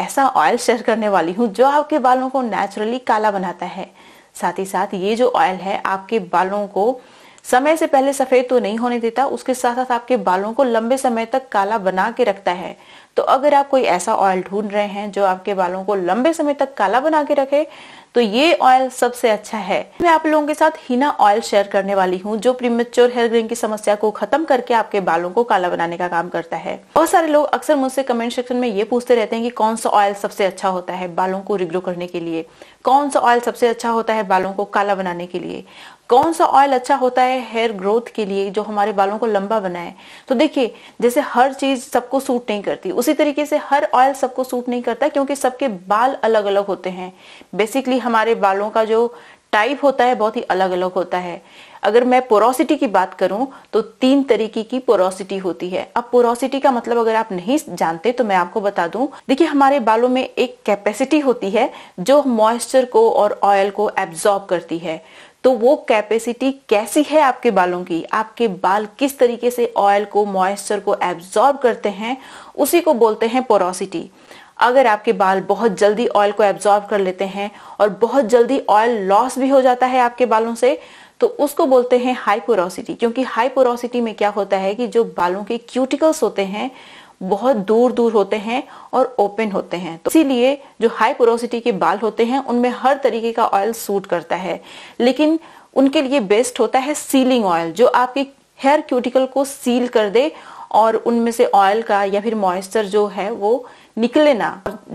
ऐसा oil share करने वाली हूँ जो आपके बालों को नेचुरली काला बनाता है साथ ही साथ ये जो ऑयल है आपके बालों को समय से पहले सफेद तो नहीं होने देता उसके साथ साथ आपके बालों को लंबे समय तक काला बना के रखता है तो अगर आप कोई ऐसा ऑयल ढूंढ रहे हैं जो आपके बालों को लंबे समय तक काला बना के रखे तो ये ऑयल सबसे अच्छा है मैं आप लोगों के साथ हिना ऑयल शेयर करने वाली हूँ जो प्रीमेच्योर हेयर ग्रेन की समस्या को खत्म करके आपके बालों को काला बनाने का काम करता है बहुत सारे लोग अक्सर मुझसे कमेंट सेक्शन में ये पूछते रहते हैं कि कौन सा ऑयल सबसे अच्छा होता है बालों को रिग्रो करने के लिए कौन सा ऑयल सबसे अच्छा होता है बालों को काला बनाने के लिए कौन सा ऑयल अच्छा होता है हेयर ग्रोथ के लिए जो हमारे बालों को लंबा बनाए तो देखिए जैसे हर चीज सबको सूट नहीं करती उसी तरीके से हर ऑयल सबको सूट नहीं करता क्योंकि सबके बाल अलग अलग होते हैं बेसिकली हमारे बालों का जो टाइप होता है बहुत ही अलग अलग होता है अगर मैं पोरोसिटी की बात करूं तो तीन तरीके की पोरोसिटी होती है अब पोरोसिटी का मतलब अगर आप नहीं जानते तो मैं आपको बता दूं देखिए हमारे बालों में एक कैपेसिटी होती है जो मॉइस्चर को और ऑयल को एब्जॉर्ब करती है तो वो कैपेसिटी कैसी है आपके बालों की आपके बाल किस तरीके से ऑयल को मॉइस्चर को एब्जॉर्ब करते हैं उसी को बोलते हैं पोरोसिटी अगर आपके बाल बहुत जल्दी ऑयल को एब्जॉर्ब कर लेते हैं और बहुत जल्दी ऑयल लॉस भी हो जाता है आपके बालों से तो उसको बोलते हैं हाइपोरोसिटी क्योंकि हाइपोरोसिटी में क्या होता है कि जो बालों के क्यूटिकल्स होते हैं बहुत दूर दूर होते हैं और ओपन होते हैं तो इसीलिए जो हाई पोरोसिटी के बाल होते हैं उनमें हर तरीके का ऑयल सूट करता है लेकिन उनके लिए बेस्ट होता है सीलिंग ऑयल जो आपके हेयर क्यूटिकल को सील कर दे और उनमें से ऑयल का या फिर मॉइस्चर जो है वो निकले ना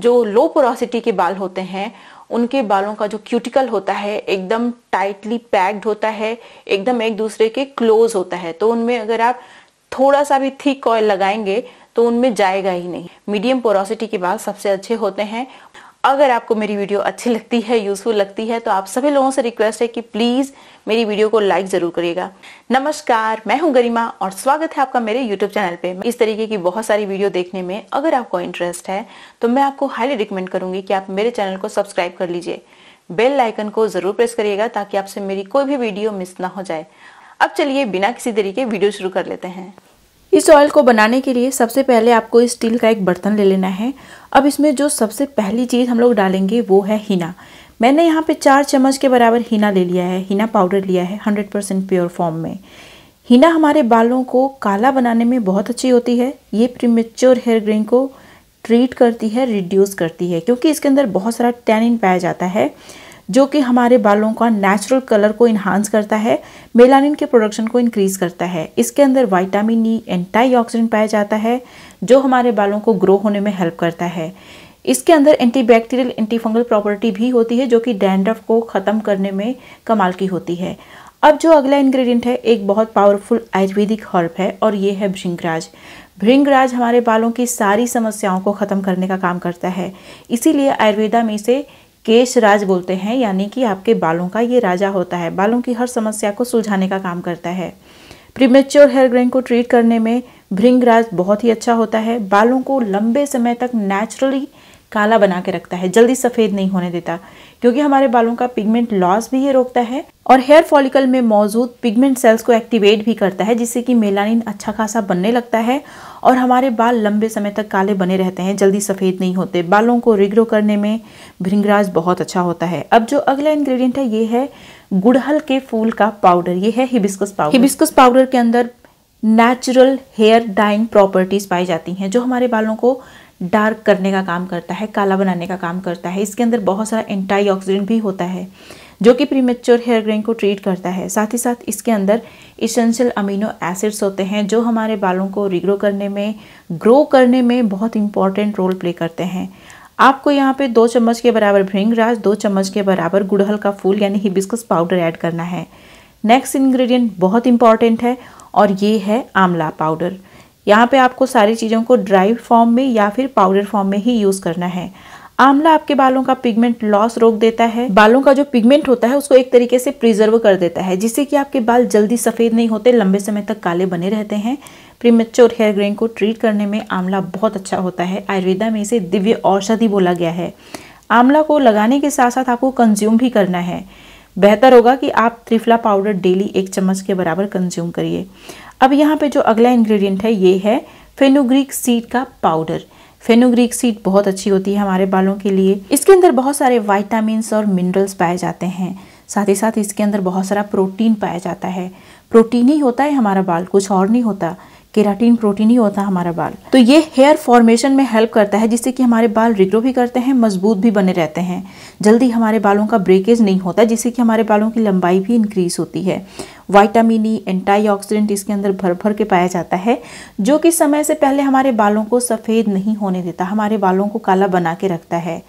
जो लो पोरोसिटी के बाल होते हैं उनके बालों का जो क्यूटिकल होता है एकदम टाइटली पैक्ड होता है एकदम एक दूसरे के क्लोज होता है तो उनमें अगर आप थोड़ा सा भी थिक ऑयल लगाएंगे तो उनमें जाएगा ही नहीं मीडियम पोरोसिटी के बाल सबसे अच्छे होते हैं अगर आपको मेरी वीडियो अच्छी लगती है यूजफुल लगती है तो आप सभी लोगों से रिक्वेस्ट है कि प्लीज मेरी वीडियो को लाइक जरूर करिएगा नमस्कार मैं हूं गरिमा और स्वागत है आपका मेरे यूट्यूब चैनल पे इस तरीके की बहुत सारी वीडियो देखने में अगर आपको इंटरेस्ट है तो मैं आपको हाईली रिकमेंड करूंगी कि आप मेरे चैनल को सब्सक्राइब कर लीजिए बेल लाइकन को जरूर प्रेस करिएगा ताकि आपसे मेरी कोई भी वीडियो मिस ना हो जाए अब चलिए बिना किसी तरीके वीडियो शुरू कर लेते हैं इस ऑयल को बनाने के लिए सबसे पहले आपको स्टील का एक बर्तन ले लेना है अब इसमें जो सबसे पहली चीज़ हम लोग डालेंगे वो है हिना मैंने यहाँ पे चार चम्मच के बराबर हीना ले लिया है हीना पाउडर लिया है हंड्रेड परसेंट प्योर फॉर्म में हीना हमारे बालों को काला बनाने में बहुत अच्छी होती है ये प्रीमेच्योर हेयर ग्रेन को ट्रीट करती है रिड्यूस करती है क्योंकि इसके अंदर बहुत सारा टैनिन पाया जाता है जो कि हमारे बालों का नेचुरल कलर को इन्हांस करता है मेलानिन के प्रोडक्शन को इंक्रीज़ करता है इसके अंदर वाइटामिन ई एंटाई पाया जाता है जो हमारे बालों को ग्रो होने में हेल्प करता है इसके अंदर एंटीबैक्टीरियल एंटीफंगल प्रॉपर्टी भी होती है जो कि डैंड्रफ को ख़त्म करने में कमाल की होती है अब जो अगला इंग्रेडिएंट है एक बहुत पावरफुल आयुर्वेदिक हर्ब है और ये है भृंगराज भृंगराज हमारे बालों की सारी समस्याओं को ख़त्म करने का काम करता है इसीलिए आयुर्वेदा में इसे केश राज बोलते हैं यानी कि आपके बालों का ये राजा होता है बालों की हर समस्या को सुलझाने का काम करता है प्रीमेच्योर हेयर ग्रेन को ट्रीट करने में भृंगराज बहुत ही अच्छा होता है बालों को लंबे समय तक नेचुरली काला बना के रखता है जल्दी सफ़ेद नहीं होने देता क्योंकि हमारे बालों का पिगमेंट लॉस भी ये रोकता है और हेयर फॉलिकल में मौजूद पिगमेंट सेल्स को एक्टिवेट भी करता है जिससे कि मेलानिन अच्छा खासा बनने लगता है और हमारे बाल लंबे समय तक काले बने रहते हैं जल्दी सफ़ेद नहीं होते बालों को रिग्रो करने में भृंगराज बहुत अच्छा होता है अब जो अगला इन्ग्रीडियंट है ये है गुड़हल के फूल का पाउडर ये है हिबिस्कस पाउडर हिबिस्कस पाउडर के अंदर नेचुरल हेयर डाइंग प्रॉपर्टीज़ पाई जाती हैं जो हमारे बालों को डार्क करने का काम करता है काला बनाने का काम करता है इसके अंदर बहुत सारा एंटी भी होता है जो कि प्रीमेच्योर हेयर ग्रेन को ट्रीट करता है साथ ही साथ इसके अंदर इसेंशियल अमीनो एसिड्स होते हैं जो हमारे बालों को रिग्रो करने में ग्रो करने में बहुत इंपॉर्टेंट रोल प्ले करते हैं आपको यहाँ पे दो चम्मच के बराबर भृंगराज दो चम्मच के बराबर गुड़हल का फूल यानी हिबिस्कस पाउडर ऐड करना है नेक्स्ट इंग्रेडिएंट बहुत इंपॉर्टेंट है और ये है आंवला पाउडर यहाँ पे आपको सारी चीज़ों को ड्राई फॉर्म में या फिर पाउडर फॉर्म में ही यूज़ करना है आंवला आपके बालों का पिगमेंट लॉस रोक देता है बालों का जो पिगमेंट होता है उसको एक तरीके से प्रिजर्व कर देता है जिससे कि आपके बाल जल्दी सफ़ेद नहीं होते लंबे समय तक काले बने रहते हैं प्रीमेच्योर हेयर ग्रेन को ट्रीट करने में आंवला बहुत अच्छा होता है आयुर्वेदा में इसे दिव्य औषधि बोला गया है आंवला को लगाने के साथ साथ आपको कंज्यूम भी करना है बेहतर होगा कि आप त्रिफला पाउडर डेली एक चम्मच के बराबर कंज्यूम करिए अब यहाँ पे जो अगला इंग्रेडिएंट है ये है फेनुग्रीक सीड का पाउडर फेनुग्रीक सीड बहुत अच्छी होती है हमारे बालों के लिए इसके अंदर बहुत सारे वाइटामस और मिनरल्स पाए जाते हैं साथ ही साथ इसके अंदर बहुत सारा प्रोटीन पाया जाता है प्रोटीन ही होता है हमारा बाल कुछ और नहीं होता केराटीन प्रोटीन ही होता है हमारा बाल तो ये हेयर फॉर्मेशन में हेल्प करता है जिससे कि हमारे बाल रिग्रो भी करते हैं मजबूत भी बने रहते हैं जल्दी हमारे बालों का ब्रेकेज नहीं होता जिससे कि हमारे बालों की लंबाई भी इंक्रीज होती है वाइटामिन ई एंटीऑक्सीडेंट इसके अंदर भर भर के पाया जाता है जो कि समय से पहले हमारे बालों को सफ़ेद नहीं होने देता हमारे बालों को काला बना के रखता है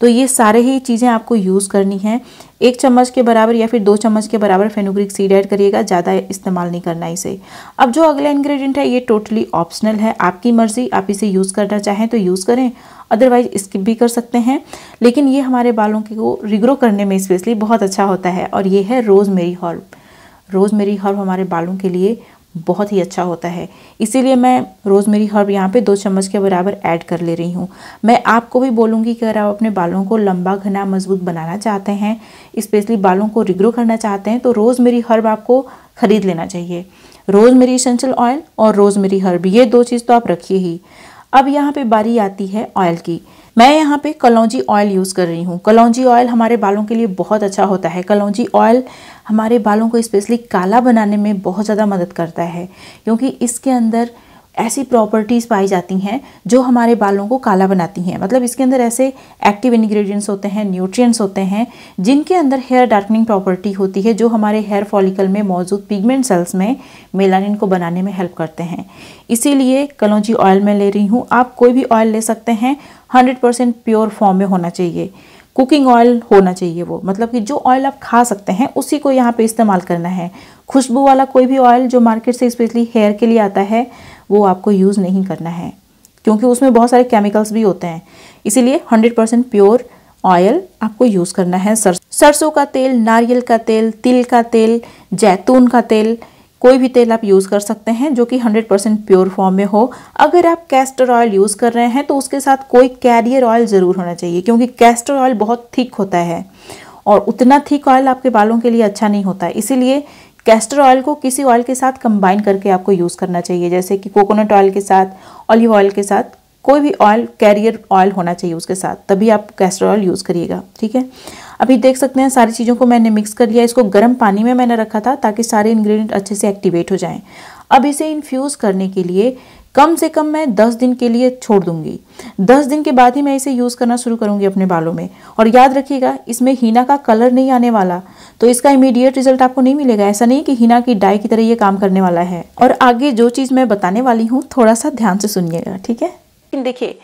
तो ये सारे ही चीज़ें आपको यूज़ करनी है एक चम्मच के बराबर या फिर दो चम्मच के बराबर फेनुग्रिक सीड ऐड करिएगा ज़्यादा इस्तेमाल नहीं करना इसे अब जो अगला इंग्रेडिएंट है ये टोटली ऑप्शनल है आपकी मर्ज़ी आप इसे यूज़ करना चाहें तो यूज़ करें अदरवाइज स्किप भी कर सकते हैं लेकिन ये हमारे बालों को रिग्रो करने में स्पेशली बहुत अच्छा होता है और ये है रोज़ मेरी हॉर्ब रोज़ मेरी हॉर्ब हमारे बालों के लिए बहुत ही अच्छा होता है इसीलिए मैं रोज़मेरी हर्ब यहाँ पे दो चम्मच के बराबर ऐड कर ले रही हूँ मैं आपको भी बोलूँगी कि अगर आप अपने बालों को लंबा घना मजबूत बनाना चाहते हैं स्पेशली बालों को रिग्रो करना चाहते हैं तो रोज़मेरी हर्ब आपको ख़रीद लेना चाहिए रोज़मेरी इसेंशियल ऑयल और रोज़मेरी हर्ब ये दो चीज़ तो आप रखिए ही अब यहाँ पे बारी आती है ऑयल की मैं यहाँ पे कलौजी ऑयल यूज़ कर रही हूँ कलौजी ऑयल हमारे बालों के लिए बहुत अच्छा होता है कलौजी ऑयल हमारे बालों को स्पेशली काला बनाने में बहुत ज़्यादा मदद करता है क्योंकि इसके अंदर ऐसी प्रॉपर्टीज़ पाई जाती हैं जो हमारे बालों को काला बनाती हैं मतलब इसके अंदर ऐसे एक्टिव इंग्रेडिएंट्स होते हैं न्यूट्रिएंट्स होते हैं जिनके अंदर हेयर डार्कनिंग प्रॉपर्टी होती है जो हमारे हेयर फॉलिकल में मौजूद पिगमेंट सेल्स में मेलानिन को बनाने में हेल्प करते हैं इसीलिए कलौजी ऑयल मैं ले रही हूँ आप कोई भी ऑयल ले सकते हैं हंड्रेड प्योर फॉर्म में होना चाहिए कुकिंग ऑयल होना चाहिए वो मतलब कि जो ऑयल आप खा सकते हैं उसी को यहाँ पे इस्तेमाल करना है खुशबू वाला कोई भी ऑयल जो मार्केट से स्पेशली हेयर के लिए आता है वो आपको यूज़ नहीं करना है क्योंकि उसमें बहुत सारे केमिकल्स भी होते हैं इसीलिए हंड्रेड परसेंट प्योर ऑयल आपको यूज़ करना है सरसों का तेल नारियल का तेल तिल का तेल जैतून का तेल कोई भी तेल आप यूज़ कर सकते हैं जो कि 100 परसेंट प्योर फॉर्म में हो अगर आप कैस्टर ऑयल यूज़ कर रहे हैं तो उसके साथ कोई कैरियर ऑयल ज़रूर होना चाहिए क्योंकि कैस्टर ऑयल बहुत थिक होता है और उतना थिक ऑयल आपके बालों के लिए अच्छा नहीं होता है इसीलिए कैस्टर ऑयल को किसी ऑयल के साथ कंबाइन करके आपको यूज़ करना चाहिए जैसे कि कोकोनट ऑयल के साथ ऑलिव ऑयल के साथ कोई भी ऑयल कैरियर ऑयल होना चाहिए उसके साथ तभी आप कैस्टर ऑयल यूज़ करिएगा ठीक है अभी देख सकते हैं सारी चीज़ों को मैंने मिक्स कर लिया इसको गर्म पानी में मैंने रखा था ताकि सारे इन्ग्रीडियंट अच्छे से एक्टिवेट हो जाएँ अब इसे इन्फ्यूज़ करने के लिए कम से कम मैं दस दिन के लिए छोड़ दूंगी दस दिन के बाद ही मैं इसे यूज़ करना शुरू करूंगी अपने बालों में और याद रखिएगा इसमें हीना का कलर नहीं आने वाला तो इसका इमीडिएट रिजल्ट आपको नहीं मिलेगा ऐसा नहीं कि हीना की डाई की तरह ये काम करने वाला है और आगे जो चीज़ मैं बताने वाली हूँ थोड़ा सा ध्यान से सुनिएगा ठीक है लेकिन देखिए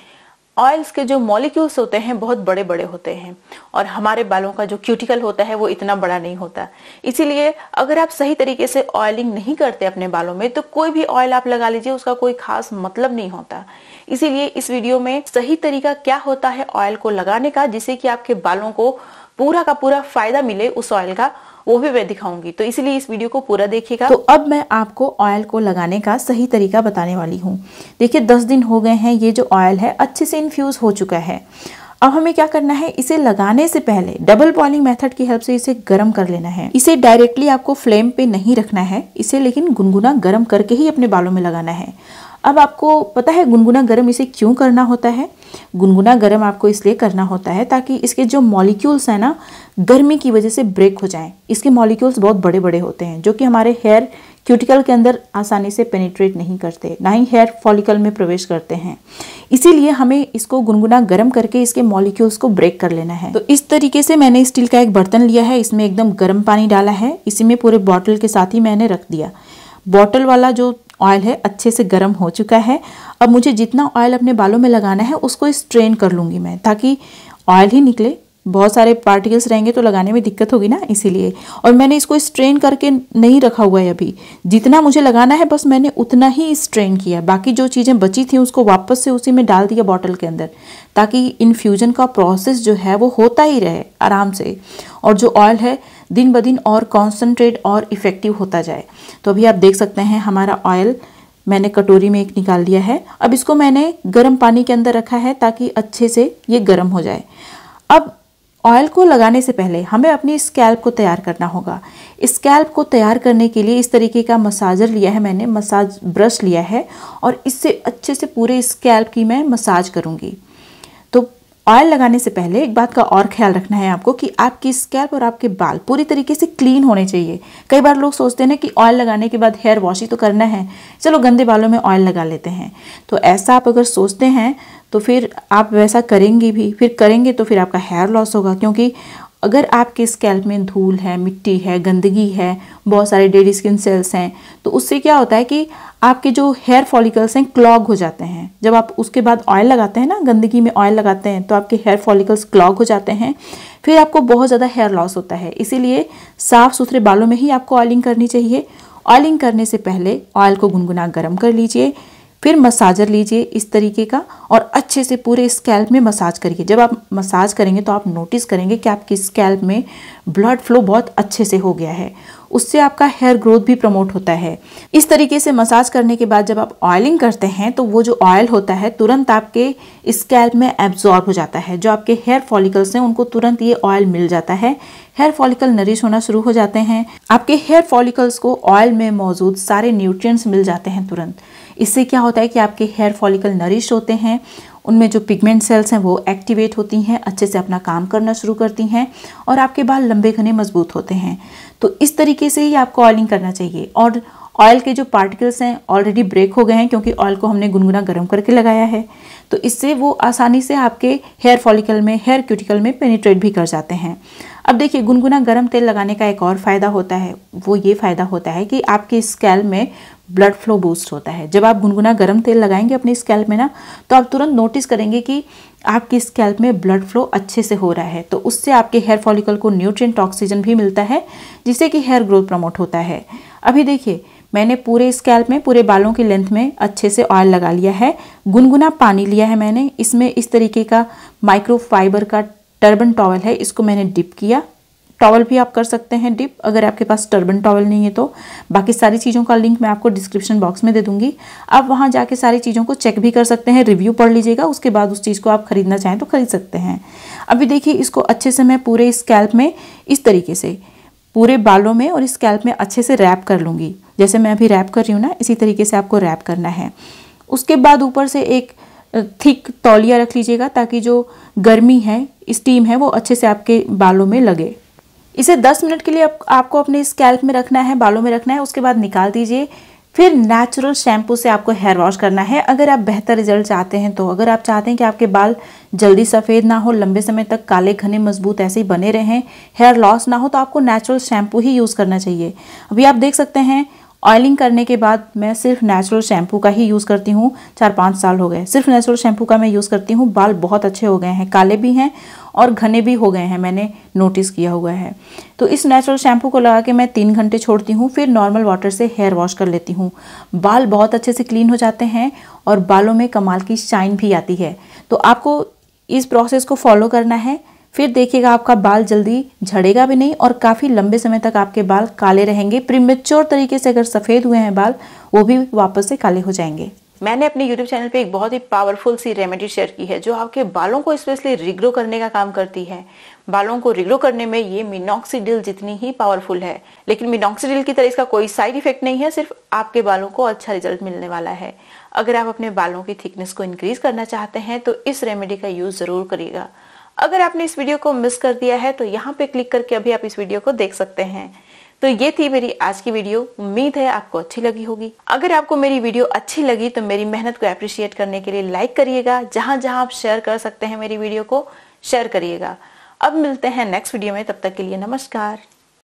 ऑयल्स के जो मॉलिक्यूल्स होते हैं बहुत बड़े बड़े होते हैं और हमारे बालों का जो क्यूटिकल होता है वो इतना बड़ा नहीं होता इसीलिए अगर आप सही तरीके से ऑयलिंग नहीं करते अपने बालों में तो कोई भी ऑयल आप लगा लीजिए उसका कोई खास मतलब नहीं होता इसीलिए इस वीडियो में सही तरीका क्या होता है ऑयल को लगाने का जिससे कि आपके बालों को पूरा का पूरा फायदा मिले उस ऑयल का वो भी मैं दिखाऊंगी तो इसलिए इस वीडियो को पूरा देखिएगा तो अब मैं आपको ऑयल को लगाने का सही तरीका बताने वाली हूँ देखिए दस दिन हो गए हैं ये जो ऑयल है अच्छे से इन्फ्यूज़ हो चुका है अब हमें क्या करना है इसे लगाने से पहले डबल बॉइलिंग मेथड की हेल्प से इसे गर्म कर लेना है इसे डायरेक्टली आपको फ्लेम पे नहीं रखना है इसे लेकिन गुनगुना गर्म करके ही अपने बालों में लगाना है अब आपको पता है गुनगुना गर्म इसे क्यों करना होता है गुनगुना गर्म आपको इसलिए करना होता है ताकि इसके जो मॉलिक्यूल्स हैं ना गर्मी की वजह से ब्रेक हो जाएं इसके मॉलिक्यूल्स बहुत बड़े बड़े होते हैं जो कि हमारे हेयर क्यूटिकल के अंदर आसानी से पेनिट्रेट नहीं करते ना ही हेयर फॉलिकल में प्रवेश करते हैं इसीलिए हमें इसको गुनगुना गर्म करके इसके मॉलिक्यूल्स को ब्रेक कर लेना है तो इस तरीके से मैंने स्टील का एक बर्तन लिया है इसमें एकदम गर्म पानी डाला है इसी में पूरे बॉटल के साथ ही मैंने रख दिया बॉटल वाला जो ऑयल है अच्छे से गर्म हो चुका है अब मुझे जितना ऑयल अपने बालों में लगाना है उसको स्ट्रेन कर लूँगी मैं ताकि ऑयल ही निकले बहुत सारे पार्टिकल्स रहेंगे तो लगाने में दिक्कत होगी ना इसीलिए और मैंने इसको स्ट्रेन करके नहीं रखा हुआ है अभी जितना मुझे लगाना है बस मैंने उतना ही स्ट्रेन किया बाकी जो चीज़ें बची थी उसको वापस से उसी में डाल दिया बॉटल के अंदर ताकि इन्फ्यूज़न का प्रोसेस जो है वो होता ही रहे आराम से और जो ऑयल है दिन ब दिन और कॉन्सनट्रेट और इफ़ेक्टिव होता जाए तो अभी आप देख सकते हैं हमारा ऑयल मैंने कटोरी में एक निकाल लिया है अब इसको मैंने गर्म पानी के अंदर रखा है ताकि अच्छे से ये गर्म हो जाए अब ऑयल को लगाने से पहले हमें अपनी स्कैल्प को तैयार करना होगा स्कैल्प को तैयार करने के लिए इस तरीके का मसाजर लिया है मैंने मसाज ब्रश लिया है और इससे अच्छे से पूरे स्कैल्प की मैं मसाज करूँगी तो ऑयल लगाने से पहले एक बात का और ख्याल रखना है आपको कि आपकी स्कैल्प और आपके बाल पूरी तरीके से क्लीन होने चाहिए कई बार लोग सोचते हैं कि ऑयल लगाने के बाद हेयर वॉश ही तो करना है चलो गंदे बालों में ऑयल लगा लेते हैं तो ऐसा आप अगर सोचते हैं तो फिर आप वैसा करेंगे भी फिर करेंगे तो फिर आपका हेयर लॉस होगा क्योंकि अगर आपके स्कैल्प में धूल है मिट्टी है गंदगी है बहुत सारे डेडी स्किन सेल्स हैं तो उससे क्या होता है कि आपके जो हेयर फॉलिकल्स हैं क्लॉग हो जाते हैं जब आप उसके बाद ऑयल लगाते हैं ना गंदगी में ऑयल लगाते हैं तो आपके हेयर फॉलिकल्स क्लॉग हो जाते हैं फिर आपको बहुत ज़्यादा हेयर लॉस होता है इसीलिए साफ़ सुथरे बालों में ही आपको ऑयलिंग करनी चाहिए ऑयलिंग करने से पहले ऑयल को गुनगुना गर्म कर लीजिए फिर मसाजर लीजिए इस तरीके का और अच्छे से पूरे स्कैल्प में मसाज करिए जब आप मसाज करेंगे तो आप नोटिस करेंगे कि आपकी स्कैल्प में ब्लड फ्लो बहुत अच्छे से हो गया है उससे आपका हेयर ग्रोथ भी प्रमोट होता है इस तरीके से मसाज करने के बाद जब आप ऑयलिंग करते हैं तो वो जो ऑयल होता है तुरंत आपके स्कैल्प में एब्जॉर्ब हो जाता है जो आपके हेयर फॉलिकल्स हैं उनको तुरंत ये ऑयल मिल जाता है हेयर फॉलिकल नरिश होना शुरू हो जाते हैं आपके हेयर फॉलिकल्स को ऑयल में मौजूद सारे न्यूट्रिएंट्स मिल जाते हैं तुरंत इससे क्या होता है कि आपके हेयर फॉलिकल नरिश होते हैं उनमें जो पिगमेंट सेल्स हैं वो एक्टिवेट होती हैं अच्छे से अपना काम करना शुरू करती हैं और आपके बाल लंबे घने मजबूत होते हैं तो इस तरीके से ही आपको ऑयलिंग करना चाहिए और ऑयल के जो पार्टिकल्स हैं ऑलरेडी ब्रेक हो गए हैं क्योंकि ऑयल को हमने गुनगुना गर्म करके लगाया है तो इससे वो आसानी से आपके हेयर फॉलिकल में हेयर क्यूटिकल में पेनिट्रेट भी कर जाते हैं अब देखिए गुनगुना गर्म तेल लगाने का एक और फ़ायदा होता है वो ये फ़ायदा होता है कि आपके स्कैल में ब्लड फ्लो बूस्ट होता है जब आप गुनगुना गर्म तेल लगाएंगे अपने स्कैल्प में ना तो आप तुरंत नोटिस करेंगे कि आपकी स्कैल्प में ब्लड फ्लो अच्छे से हो रहा है तो उससे आपके हेयर फॉलिकल को न्यूट्रिएंट ऑक्सीजन भी मिलता है जिससे कि हेयर ग्रोथ प्रमोट होता है अभी देखिए मैंने पूरे स्कैल्प में पूरे बालों की लेंथ में अच्छे से ऑयल लगा लिया है गुनगुना पानी लिया है मैंने इसमें इस तरीके का माइक्रोफाइबर का टर्बन टॉवल है इसको मैंने डिप किया टॉवल भी आप कर सकते हैं डिप अगर आपके पास टर्बन टॉवल नहीं है तो बाकी सारी चीज़ों का लिंक मैं आपको डिस्क्रिप्शन बॉक्स में दे दूंगी आप वहाँ जाके सारी चीज़ों को चेक भी कर सकते हैं रिव्यू पढ़ लीजिएगा उसके बाद उस चीज़ को आप खरीदना चाहें तो खरीद सकते हैं अभी देखिए इसको अच्छे से मैं पूरे स्कैल्प में इस तरीके से पूरे बालों में और स्कैल्प में अच्छे से रैप कर लूँगी जैसे मैं अभी रैप कर रही हूँ ना इसी तरीके से आपको रैप करना है उसके बाद ऊपर से एक थिक तौलिया रख लीजिएगा ताकि जो गर्मी है स्टीम है वो अच्छे से आपके बालों में लगे इसे 10 मिनट के लिए आप, आपको अपने स्कैल्प में रखना है बालों में रखना है उसके बाद निकाल दीजिए फिर नेचुरल शैम्पू से आपको हेयर वॉश करना है अगर आप बेहतर रिजल्ट चाहते हैं तो अगर आप चाहते हैं कि आपके बाल जल्दी सफ़ेद ना हो लंबे समय तक काले घने मजबूत ऐसे ही बने रहें हेयर लॉस ना हो तो आपको नेचुरल शैम्पू ही यूज़ करना चाहिए अभी आप देख सकते हैं ऑयलिंग करने के बाद मैं सिर्फ नेचुरल शैम्पू का ही यूज़ करती हूँ चार पाँच साल हो गए सिर्फ नेचुरल शैम्पू का मैं यूज़ करती हूँ बाल बहुत अच्छे हो गए हैं काले भी हैं और घने भी हो गए हैं मैंने नोटिस किया हुआ है तो इस नेचुरल शैम्पू को लगा के मैं तीन घंटे छोड़ती हूँ फिर नॉर्मल वाटर से हेयर वॉश कर लेती हूँ बाल बहुत अच्छे से क्लीन हो जाते हैं और बालों में कमाल की शाइन भी आती है तो आपको इस प्रोसेस को फॉलो करना है फिर देखिएगा आपका बाल जल्दी झड़ेगा भी नहीं और काफ़ी लंबे समय तक आपके बाल काले रहेंगे प्रीमेच्योर तरीके से अगर सफ़ेद हुए हैं बाल वो भी वापस से काले हो जाएंगे मैंने अपने YouTube चैनल पे एक बहुत ही पावरफुल सी रेमेडी शेयर की है जो आपके बालों को स्पेशली रिग्रो करने का काम करती है बालों को रिग्रो करने में ये मिनोक्सीडिल जितनी ही पावरफुल है लेकिन मिनोक्सीडिल की तरह इसका कोई साइड इफेक्ट नहीं है सिर्फ आपके बालों को अच्छा रिजल्ट मिलने वाला है अगर आप अपने बालों की थिकनेस को इंक्रीज करना चाहते हैं तो इस रेमेडी का यूज जरूर करिएगा अगर आपने इस वीडियो को मिस कर दिया है तो यहाँ पे क्लिक करके अभी आप इस वीडियो को देख सकते हैं तो ये थी मेरी आज की वीडियो उम्मीद है आपको अच्छी लगी होगी अगर आपको मेरी वीडियो अच्छी लगी तो मेरी मेहनत को अप्रिशिएट करने के लिए लाइक करिएगा जहां जहां आप शेयर कर सकते हैं मेरी वीडियो को शेयर करिएगा अब मिलते हैं नेक्स्ट वीडियो में तब तक के लिए नमस्कार